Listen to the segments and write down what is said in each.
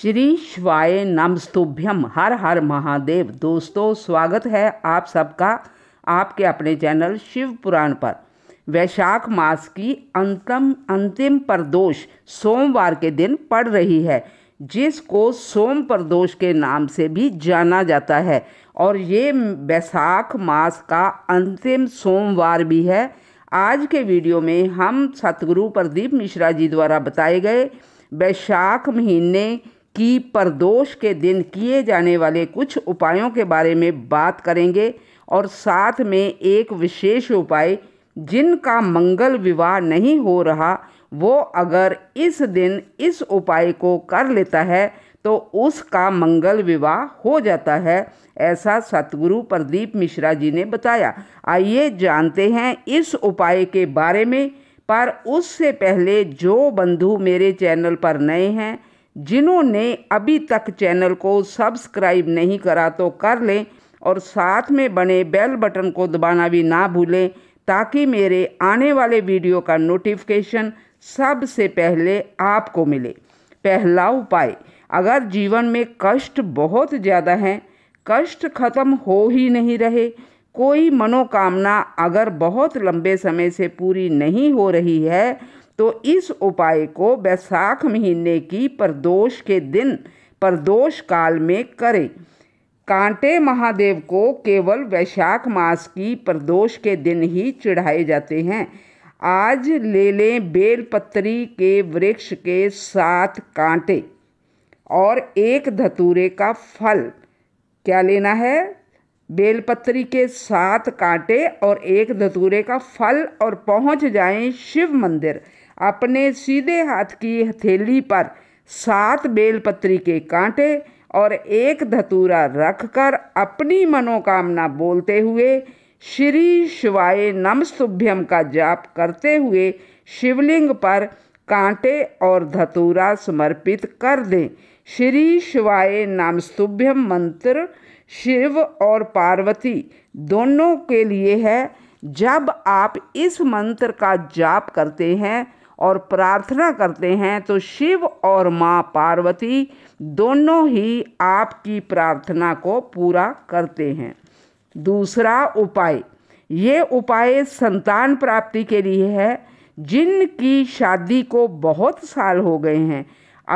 श्री श्वाय नमस्तुभ्यम हर हर महादेव दोस्तों स्वागत है आप सबका आपके अपने चैनल शिव पुराण पर वैशाख मास की अंतम अंतिम प्रदोष सोमवार के दिन पड़ रही है जिसको सोम प्रदोष के नाम से भी जाना जाता है और ये वैशाख मास का अंतिम सोमवार भी है आज के वीडियो में हम सतगुरु प्रदीप मिश्रा जी द्वारा बताए गए वैशाख महीने की परदोष के दिन किए जाने वाले कुछ उपायों के बारे में बात करेंगे और साथ में एक विशेष उपाय जिनका मंगल विवाह नहीं हो रहा वो अगर इस दिन इस उपाय को कर लेता है तो उसका मंगल विवाह हो जाता है ऐसा सतगुरु प्रदीप मिश्रा जी ने बताया आइए जानते हैं इस उपाय के बारे में पर उससे पहले जो बंधु मेरे चैनल पर नए हैं जिन्होंने अभी तक चैनल को सब्सक्राइब नहीं करा तो कर लें और साथ में बने बेल बटन को दबाना भी ना भूलें ताकि मेरे आने वाले वीडियो का नोटिफिकेशन सबसे पहले आपको मिले पहला उपाय अगर जीवन में कष्ट बहुत ज़्यादा हैं कष्ट खत्म हो ही नहीं रहे कोई मनोकामना अगर बहुत लंबे समय से पूरी नहीं हो रही है तो इस उपाय को बैसाख महीने की प्रदोष के दिन प्रदोष काल में करें कांटे महादेव को केवल वैशाख मास की प्रदोष के दिन ही चढ़ाए जाते हैं आज ले लें बेलपत्री के वृक्ष के सात कांटे और एक धतूरे का फल क्या लेना है बेलपत्री के सात कांटे और एक धतूरे का फल और पहुंच जाएं शिव मंदिर अपने सीधे हाथ की हथेली पर सात बेलपत्री के कांटे और एक धतूरा रखकर अपनी मनोकामना बोलते हुए श्री शिवाय नमस्तुभ्यम का जाप करते हुए शिवलिंग पर कांटे और धतूरा समर्पित कर दें श्री शिवाय नामस्तुभ्यम मंत्र शिव और पार्वती दोनों के लिए है जब आप इस मंत्र का जाप करते हैं और प्रार्थना करते हैं तो शिव और माँ पार्वती दोनों ही आपकी प्रार्थना को पूरा करते हैं दूसरा उपाय ये उपाय संतान प्राप्ति के लिए है जिनकी शादी को बहुत साल हो गए हैं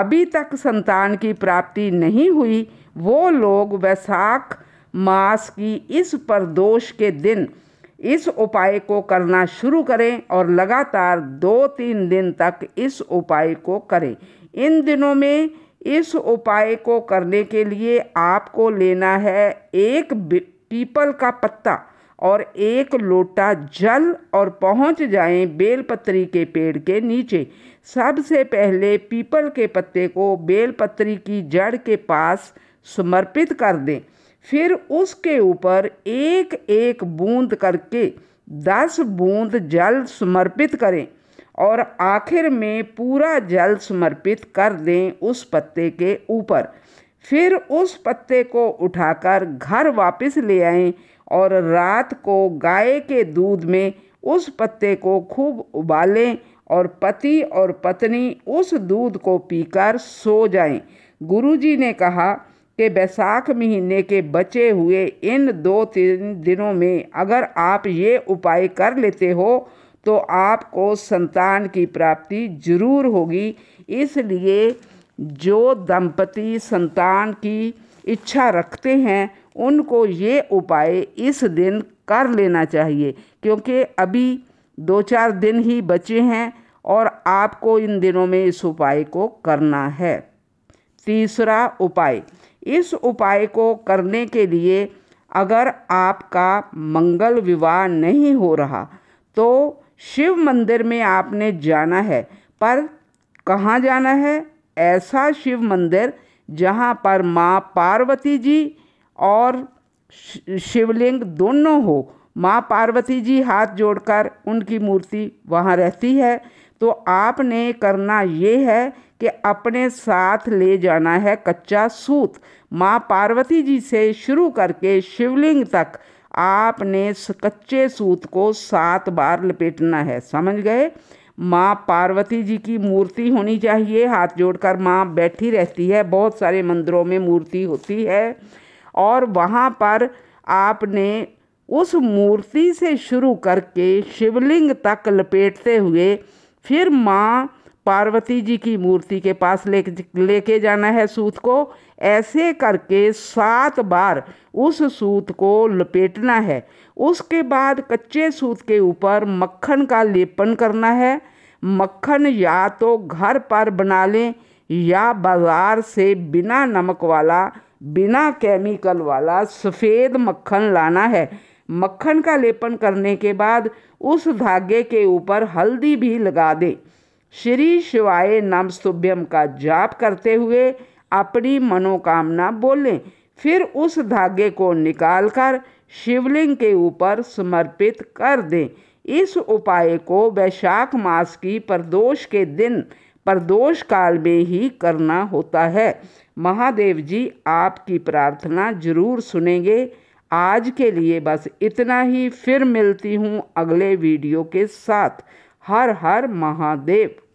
अभी तक संतान की प्राप्ति नहीं हुई वो लोग वैसाख मास की इस प्रदोष के दिन इस उपाय को करना शुरू करें और लगातार दो तीन दिन तक इस उपाय को करें इन दिनों में इस उपाय को करने के लिए आपको लेना है एक पीपल का पत्ता और एक लोटा जल और पहुंच जाएं बेलपत्री के पेड़ के नीचे सबसे पहले पीपल के पत्ते को बेलपत्री की जड़ के पास समर्पित कर दें फिर उसके ऊपर एक एक बूंद करके दस बूंद जल समर्पित करें और आखिर में पूरा जल समर्पित कर दें उस पत्ते के ऊपर फिर उस पत्ते को उठाकर घर वापस ले आएं और रात को गाय के दूध में उस पत्ते को खूब उबालें और पति और पत्नी उस दूध को पीकर सो जाएं। गुरुजी ने कहा कि बैसाख महीने के बचे हुए इन दो तीन दिनों में अगर आप ये उपाय कर लेते हो तो आपको संतान की प्राप्ति जरूर होगी इसलिए जो दंपति संतान की इच्छा रखते हैं उनको ये उपाय इस दिन कर लेना चाहिए क्योंकि अभी दो चार दिन ही बचे हैं और आपको इन दिनों में इस उपाय को करना है तीसरा उपाय इस उपाय को करने के लिए अगर आपका मंगल विवाह नहीं हो रहा तो शिव मंदिर में आपने जाना है पर कहाँ जाना है ऐसा शिव मंदिर जहाँ पर माँ पार्वती जी और शिवलिंग दोनों हो माँ पार्वती जी हाथ जोड़कर उनकी मूर्ति वहाँ रहती है तो आपने करना ये है कि अपने साथ ले जाना है कच्चा सूत माँ पार्वती जी से शुरू करके शिवलिंग तक आपने कच्चे सूत को सात बार लपेटना है समझ गए माँ पार्वती जी की मूर्ति होनी चाहिए हाथ जोड़कर माँ बैठी रहती है बहुत सारे मंदिरों में मूर्ति होती है और वहाँ पर आपने उस मूर्ति से शुरू करके शिवलिंग तक लपेटते हुए फिर माँ पार्वती जी की मूर्ति के पास ले लेके जाना है सूत को ऐसे करके सात बार उस सूत को लपेटना है उसके बाद कच्चे सूत के ऊपर मक्खन का लेपन करना है मक्खन या तो घर पर बना लें या बाज़ार से बिना नमक वाला बिना केमिकल वाला सफ़ेद मक्खन लाना है मक्खन का लेपन करने के बाद उस धागे के ऊपर हल्दी भी लगा दें श्री शिवाय नाम सुभ्यम का जाप करते हुए अपनी मनोकामना बोलें फिर उस धागे को निकालकर शिवलिंग के ऊपर समर्पित कर दें इस उपाय को वैशाख मास की प्रदोष के दिन प्रदोष काल में ही करना होता है महादेव जी आपकी प्रार्थना जरूर सुनेंगे आज के लिए बस इतना ही फिर मिलती हूँ अगले वीडियो के साथ हर हर महादेव